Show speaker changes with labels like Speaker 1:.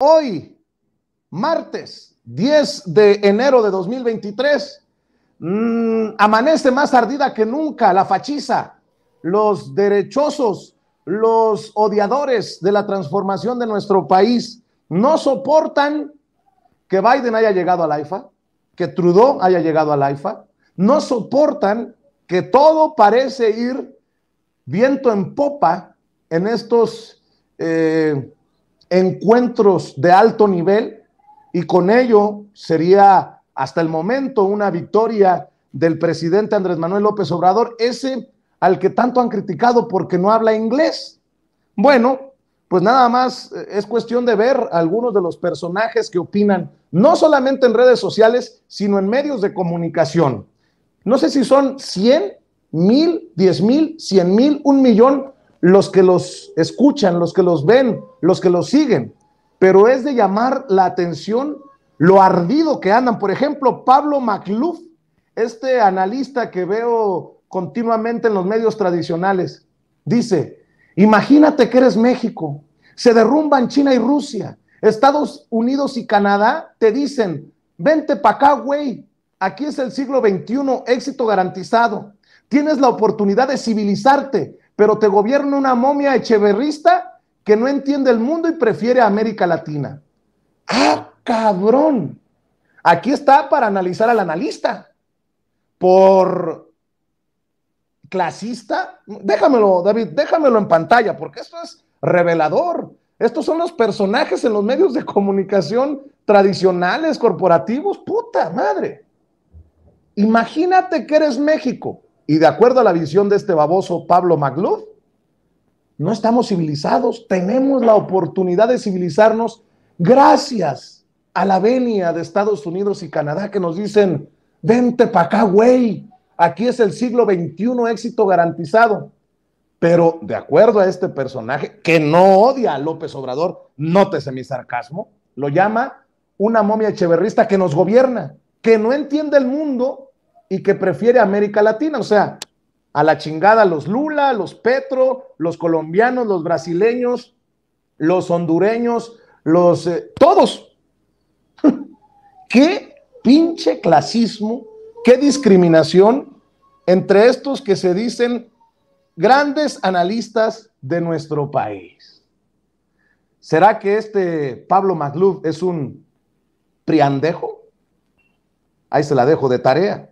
Speaker 1: Hoy, martes 10 de enero de 2023, mm, amanece más ardida que nunca la fachiza, los derechosos, los odiadores de la transformación de nuestro país no soportan que Biden haya llegado al AIFA, que Trudeau haya llegado al AIFA, no soportan que todo parece ir viento en popa en estos... Eh, encuentros de alto nivel y con ello sería hasta el momento una victoria del presidente Andrés Manuel López Obrador, ese al que tanto han criticado porque no habla inglés. Bueno, pues nada más eh, es cuestión de ver algunos de los personajes que opinan, no solamente en redes sociales, sino en medios de comunicación. No sé si son 100, 1000, diez mil, 100 mil, un millón los que los escuchan, los que los ven, los que los siguen, pero es de llamar la atención lo ardido que andan. Por ejemplo, Pablo Macluf, este analista que veo continuamente en los medios tradicionales, dice, imagínate que eres México, se derrumban China y Rusia, Estados Unidos y Canadá te dicen, vente para acá, güey, aquí es el siglo XXI, éxito garantizado, tienes la oportunidad de civilizarte, pero te gobierna una momia echeverrista que no entiende el mundo y prefiere a América Latina. ¡Ah, cabrón! Aquí está para analizar al analista. Por clasista, déjamelo, David, déjamelo en pantalla, porque esto es revelador. Estos son los personajes en los medios de comunicación tradicionales, corporativos, puta madre. Imagínate que eres México y de acuerdo a la visión de este baboso Pablo Magluf, no estamos civilizados, tenemos la oportunidad de civilizarnos gracias a la venia de Estados Unidos y Canadá que nos dicen, vente para acá, güey, aquí es el siglo XXI, éxito garantizado. Pero de acuerdo a este personaje, que no odia a López Obrador, nótese mi sarcasmo, lo llama una momia echeverrista que nos gobierna, que no entiende el mundo y que prefiere América Latina. O sea, a la chingada los Lula, los Petro, los colombianos, los brasileños, los hondureños, los... Eh, todos. ¿Qué pinche clasismo? ¿Qué discriminación entre estos que se dicen grandes analistas de nuestro país? ¿Será que este Pablo Magluf es un priandejo? Ahí se la dejo de tarea.